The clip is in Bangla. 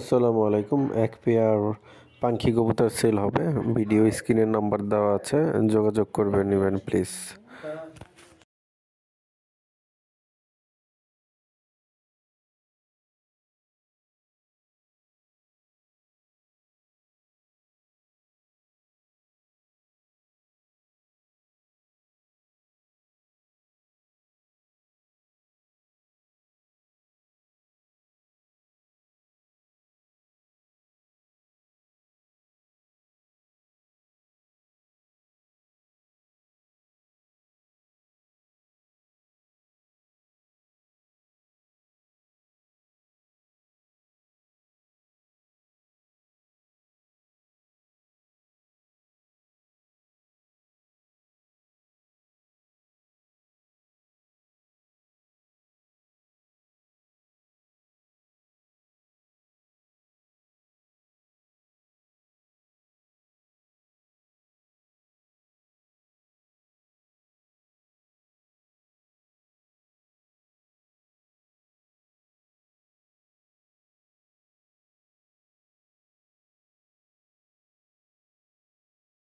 আসসালামু আলাইকুম এক পেয়ার পাখি কবুতর সেল হবে ভিডিও স্ক্রিনের নাম্বার দেওয়া আছে যোগাযোগ করবেন নেবেন প্লিজ